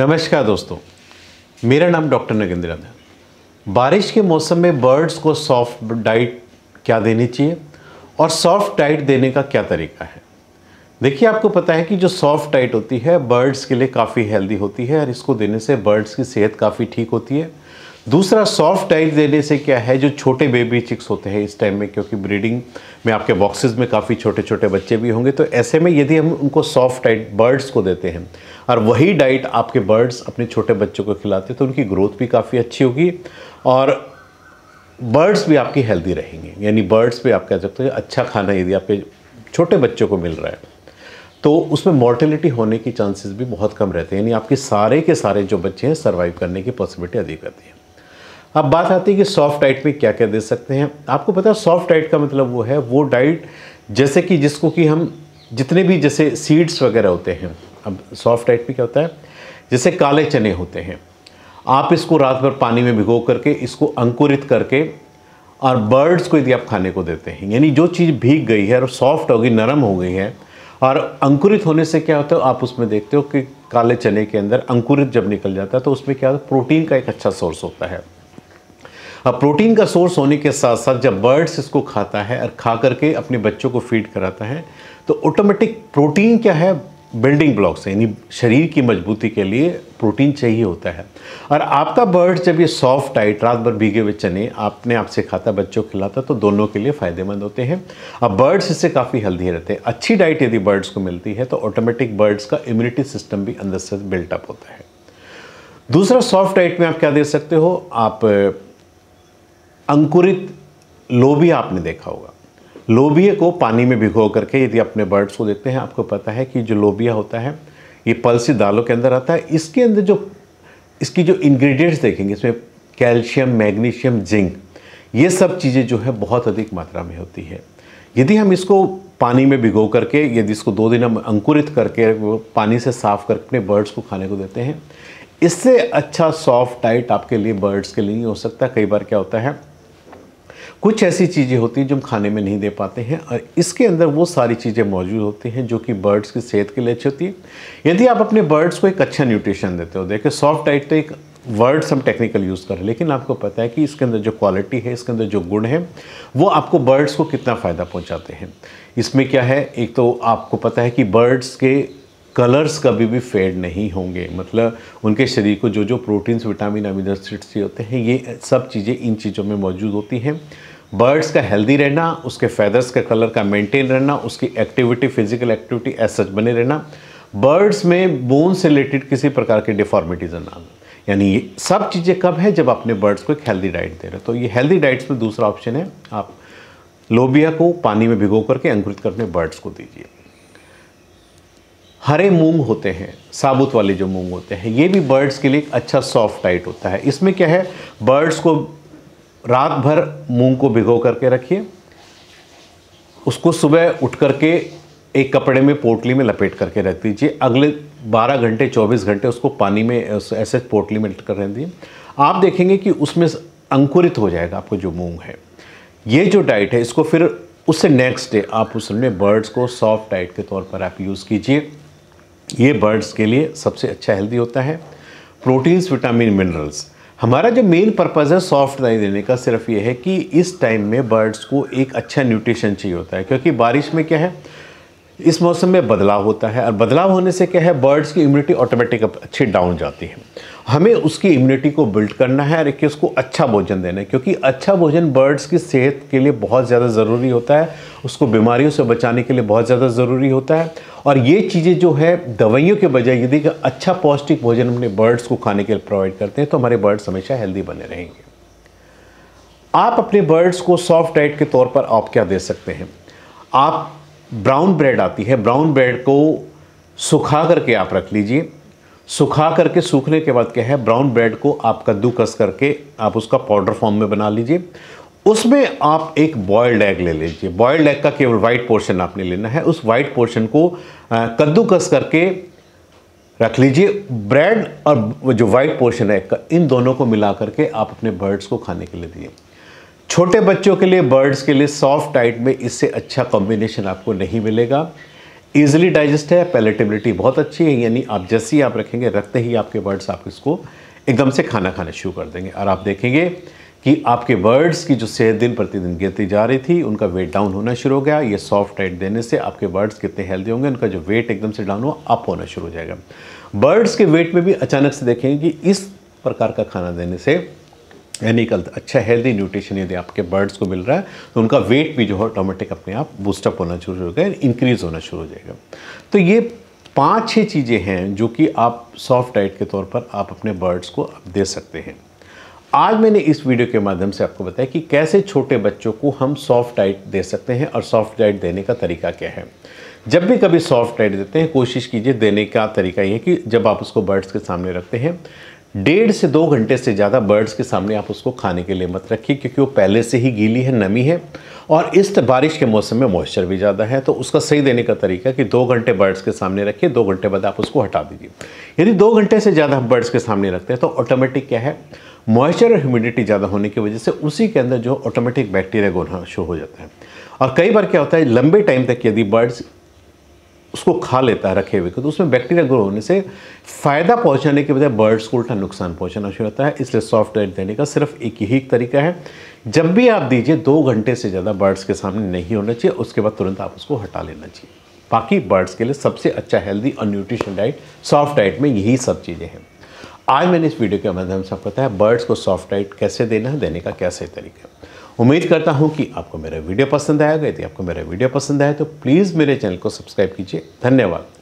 नमस्कार दोस्तों मेरा नाम डॉक्टर नगेंद्र है बारिश के मौसम में बर्ड्स को सॉफ्ट डाइट क्या देनी चाहिए और सॉफ्ट डाइट देने का क्या तरीका है देखिए आपको पता है कि जो सॉफ्ट डाइट होती है बर्ड्स के लिए काफ़ी हेल्दी होती है और इसको देने से बर्ड्स की सेहत काफ़ी ठीक होती है दूसरा सॉफ्ट डाइट देने से क्या है जो छोटे बेबी चिक्स होते हैं इस टाइम में क्योंकि ब्रीडिंग में आपके बॉक्सेस में काफ़ी छोटे छोटे बच्चे भी होंगे तो ऐसे में यदि हम उनको सॉफ्ट डाइट बर्ड्स को देते हैं और वही डाइट आपके बर्ड्स अपने छोटे बच्चों को खिलाते हैं तो उनकी ग्रोथ भी काफ़ी अच्छी होगी और बर्ड्स भी आपकी हेल्दी रहेंगे यानी बर्ड्स भी आप कह सकते हो अच्छा खाना यदि आपके छोटे बच्चों को मिल रहा है तो उसमें मोर्टेलिटी होने की चांसेस भी बहुत कम रहते हैं यानी आपके सारे के सारे जो बच्चे हैं सर्वाइव करने की पॉसिबिलिटी अधिक रहती है अब बात आती है कि सॉफ्ट डाइट में क्या क्या दे सकते हैं आपको पता है सॉफ्ट डाइट का मतलब वो है वो डाइट जैसे कि जिसको कि हम जितने भी जैसे सीड्स वगैरह होते हैं अब सॉफ्ट डाइट में क्या होता है जैसे काले चने होते हैं आप इसको रात भर पानी में भिगो करके इसको अंकुरित करके और बर्ड्स को यदि आप खाने को देते हैं यानी जो चीज़ भीग गई है और सॉफ्ट हो गई नरम हो गई है और अंकुरित होने से क्या होता है आप उसमें देखते हो कि काले चने के अंदर अंकुरित जब निकल जाता है तो उसमें क्या होता है प्रोटीन का एक अच्छा सोर्स होता है अब प्रोटीन का सोर्स होने के साथ साथ जब बर्ड्स इसको खाता है और खा करके अपने बच्चों को फीड कराता है तो ऑटोमेटिक प्रोटीन क्या है बिल्डिंग ब्लॉक्स है यानी शरीर की मजबूती के लिए प्रोटीन चाहिए होता है और आपका बर्ड जब ये सॉफ्ट डाइट रात भर भीगे हुए चने आपने आपसे खाता बच्चों को खिलाता तो दोनों के लिए फ़ायदेमंद होते हैं अब बर्ड्स इससे काफ़ी हेल्दी रहते हैं अच्छी डाइट यदि बर्ड्स को मिलती है तो ऑटोमेटिक बर्ड्स का इम्यूनिटी सिस्टम भी अंदर से बिल्टअप होता है दूसरा सॉफ्ट डाइट में आप क्या दे सकते हो आप अंकुरित लोबिया आपने देखा होगा लोबिया को पानी में भिगो करके यदि अपने बर्ड्स को देखते हैं आपको पता है कि जो लोबिया होता है ये पल्सी दालों के अंदर आता है इसके अंदर जो इसकी जो इंग्रेडिएंट्स देखेंगे इसमें कैल्शियम मैग्नीशियम जिंक ये सब चीज़ें जो है बहुत अधिक मात्रा में होती है यदि हम इसको पानी में भिगो करके यदि इसको दो दिन हम अंकुरित करके पानी से साफ़ करके अपने बर्ड्स को खाने को देते हैं इससे अच्छा सॉफ्ट डाइट आपके लिए बर्ड्स के लिए नहीं हो सकता कई बार क्या होता है कुछ ऐसी चीज़ें होती हैं जो हम खाने में नहीं दे पाते हैं और इसके अंदर वो सारी चीज़ें मौजूद होती हैं जो कि बर्ड्स की सेहत के लिए अच्छी होती है यदि आप अपने बर्ड्स को एक अच्छा न्यूट्रिशन देते हो देखिए सॉफ्ट डाइट तो एक वर्ड्स हम टेक्निकल यूज़ कर रहे हैं लेकिन आपको पता है कि इसके अंदर जो क्वालिटी है इसके अंदर जो गुण है वो आपको बर्ड्स को कितना फ़ायदा पहुँचाते हैं इसमें क्या है एक तो आपको पता है कि बर्ड्स के कलर्स कभी भी फेड नहीं होंगे मतलब उनके शरीर को जो जो प्रोटीन्स विटामिन अमीनो एसिड्स होते हैं ये सब चीज़ें इन चीज़ों में मौजूद होती हैं बर्ड्स का हेल्दी रहना उसके फैदर्स का कलर का मेंटेन रहना उसकी activity physical activity as such बने रहना बर्ड्स में बोन से रिलेटेड किसी प्रकार की डिफॉर्मिटीज ना आना यानी ये सब चीज़ें कब है जब अपने बर्ड्स को एक हेल्दी डाइट दे रहे हो तो ये हेल्दी डाइट्स में दूसरा ऑप्शन है आप लोबिया को पानी में भिगो करके अंकुरित करने बर्ड्स को दीजिए हरे मूंग होते हैं साबुत वाले जो मूंग होते हैं ये भी बर्ड्स के लिए एक अच्छा सॉफ्ट डाइट होता है इसमें क्या है बर्ड्स को रात भर मूंग को भिगो करके रखिए उसको सुबह उठ करके एक कपड़े में पोटली में लपेट करके रख दीजिए अगले 12 घंटे 24 घंटे उसको पानी में ऐसे पोटली में कर रहने दीजिए आप देखेंगे कि उसमें अंकुरित हो जाएगा आपको जो मूंग है ये जो डाइट है इसको फिर उससे नेक्स्ट डे आप उसमें बर्ड्स को सॉफ्ट डाइट के तौर पर आप यूज़ कीजिए ये बर्ड्स के लिए सबसे अच्छा हेल्दी होता है प्रोटीन्स विटामिन मिनरल्स हमारा जो मेन पर्पज़ है सॉफ्ट दाई देने का सिर्फ ये है कि इस टाइम में बर्ड्स को एक अच्छा न्यूट्रिशन चाहिए होता है क्योंकि बारिश में क्या है इस मौसम में बदलाव होता है और बदलाव होने से क्या है बर्ड्स की इम्यूनिटी ऑटोमेटिक अच्छी डाउन जाती है हमें उसकी इम्यूनिटी को बिल्ड करना है और एक उसको अच्छा भोजन देना है क्योंकि अच्छा भोजन बर्ड्स की सेहत के लिए बहुत ज़्यादा ज़रूरी होता है उसको बीमारियों से बचाने के लिए बहुत ज़्यादा ज़रूरी होता है और ये चीज़ें जो है दवाइयों के बजाय यदि अच्छा पौष्टिक भोजन हमने बर्ड्स को खाने के लिए प्रोवाइड करते हैं तो हमारे बर्ड्स हमेशा हेल्दी बने रहेंगे आप अपने बर्ड्स को सॉफ्ट डाइट के तौर पर आप क्या दे सकते हैं आप ब्राउन ब्रेड आती है ब्राउन ब्रेड को सुखा करके आप रख लीजिए सुखा करके सूखने के बाद क्या है ब्राउन ब्रेड को आप कद्दूकस करके आप उसका पाउडर फॉर्म में बना लीजिए उसमें आप एक बॉयल्ड एग ले लीजिए बॉयल्ड एग का केवल वाइट पोर्शन आपने लेना है उस वाइट पोर्शन को कद्दूकस करके रख लीजिए ब्रेड और जो वाइट पोर्शन है इन दोनों को मिला करके आप अपने बर्ड्स को खाने के लिए दीजिए छोटे बच्चों के लिए बर्ड्स के लिए सॉफ्ट डाइट में इससे अच्छा कॉम्बिनेशन आपको नहीं मिलेगा ईजिली डाइजेस्ट है पैलेटेबिलिटी बहुत अच्छी है यानी आप जैसे ही आप रखेंगे रखते ही आपके बर्ड्स आप इसको एकदम से खाना खाना शुरू कर देंगे और आप देखेंगे कि आपके बर्ड्स की जो सेहत दिन प्रतिदिन गिरती जा रही थी उनका वेट डाउन होना शुरू हो गया ये सॉफ्ट डाइट देने से आपके बर्ड्स कितने हेल्दी होंगे उनका जो वेट एकदम से डाउन हो अप होना शुरू हो जाएगा बर्ड्स के वेट में भी अचानक से देखेंगे कि इस प्रकार का खाना देने से है कल अच्छा हेल्दी न्यूट्रिशन यदि आपके बर्ड्स को मिल रहा है तो उनका वेट भी जो है ऑटोमेटिक अपने आप बूस्टअप होना शुरू हो गया इंक्रीज़ होना शुरू हो जाएगा तो ये पांच छह चीज़ें हैं जो कि आप सॉफ्ट डाइट के तौर पर आप अपने बर्ड्स को आप दे सकते हैं आज मैंने इस वीडियो के माध्यम से आपको बताया कि कैसे छोटे बच्चों को हम सॉफ्ट डाइट दे सकते हैं और सॉफ्ट डाइट देने का तरीका क्या है जब भी कभी सॉफ्ट डाइट देते हैं कोशिश कीजिए देने का तरीका ये कि जब आप उसको बर्ड्स के सामने रखते हैं डेढ़ से दो घंटे से ज़्यादा बर्ड्स के सामने आप उसको खाने के लिए मत रखिए क्योंकि वो पहले से ही गीली है नमी है और इस बारिश के मौसम में मॉइस्चर भी ज़्यादा है तो उसका सही देने का तरीका कि दो घंटे बर्ड्स के सामने रखिए दो घंटे बाद आप उसको हटा दीजिए यदि दो घंटे से ज़्यादा बर्ड्स के सामने रखते हैं तो ऑटोमेटिक क्या है मॉइस्चर और ह्यूमिडिटी ज़्यादा होने की वजह से उसी के अंदर जो ऑटोमेटिक बैक्टीरिया गोना शुरू हो जाता है और कई बार क्या होता है लंबे टाइम तक यदि बर्ड्स उसको खा लेता है रखे हुए को तो उसमें बैक्टीरिया ग्रो होने से फ़ायदा पहुंचाने के बजाय बर्ड्स को उल्टा नुकसान पहुंचाना शुरू होता है इसलिए सॉफ्ट डाइट देने का सिर्फ एक ही तरीका है जब भी आप दीजिए दो घंटे से ज़्यादा बर्ड्स के सामने नहीं होना चाहिए उसके बाद तुरंत आप उसको हटा लेना चाहिए बाकी बर्ड्स के लिए सबसे अच्छा हेल्दी और न्यूट्रिशन डाइट सॉफ्ट डाइट में यही सब चीज़ें हैं आज मैंने इस वीडियो के माध्यम से आपको बताया बर्ड्स को सॉफ्ट डाइट कैसे देना है देने का कैसे तरीका है उम्मीद करता हूँ कि आपको मेरा वीडियो पसंद आएगा यदि आपको मेरा वीडियो पसंद आए तो प्लीज़ मेरे चैनल को सब्सक्राइब कीजिए धन्यवाद